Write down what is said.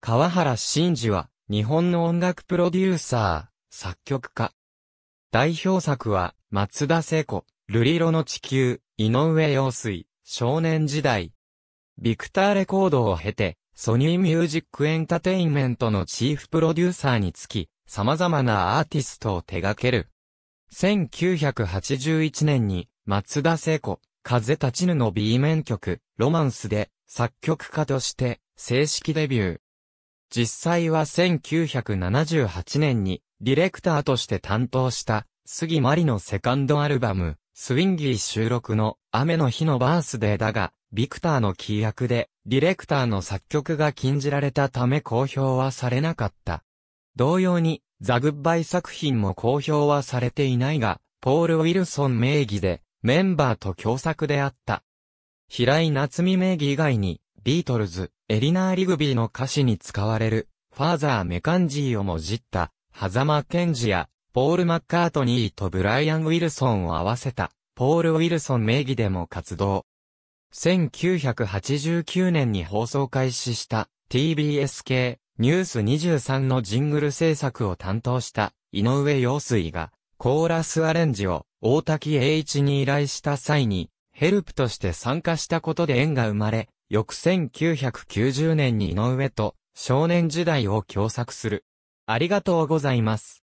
川原真嗣は、日本の音楽プロデューサー、作曲家。代表作は、松田聖子、ルリロの地球、井上陽水、少年時代。ビクターレコードを経て、ソニーミュージックエンタテインメントのチーフプロデューサーにつき、様々なアーティストを手掛ける。1981年に、松田聖子、風立ちぬの B 面曲、ロマンスで、作曲家として、正式デビュー。実際は1978年にディレクターとして担当した杉マリのセカンドアルバム、スウィンギー収録の雨の日のバースデーだが、ビクターのー約で、ディレクターの作曲が禁じられたため公表はされなかった。同様に、ザ・グッバイ作品も公表はされていないが、ポール・ウィルソン名義で、メンバーと共作であった。平井夏美名義以外に、ビートルズ、エリナー・リグビーの歌詞に使われる、ファーザー・メカンジーをもじった、ハザマ・ケンジや、ポール・マッカートニーとブライアン・ウィルソンを合わせた、ポール・ウィルソン名義でも活動。1989年に放送開始した TBS 系ニュース23のジングル制作を担当した井上陽水がコーラスアレンジを大滝栄一に依頼した際にヘルプとして参加したことで縁が生まれ翌1990年に井上と少年時代を共作する。ありがとうございます。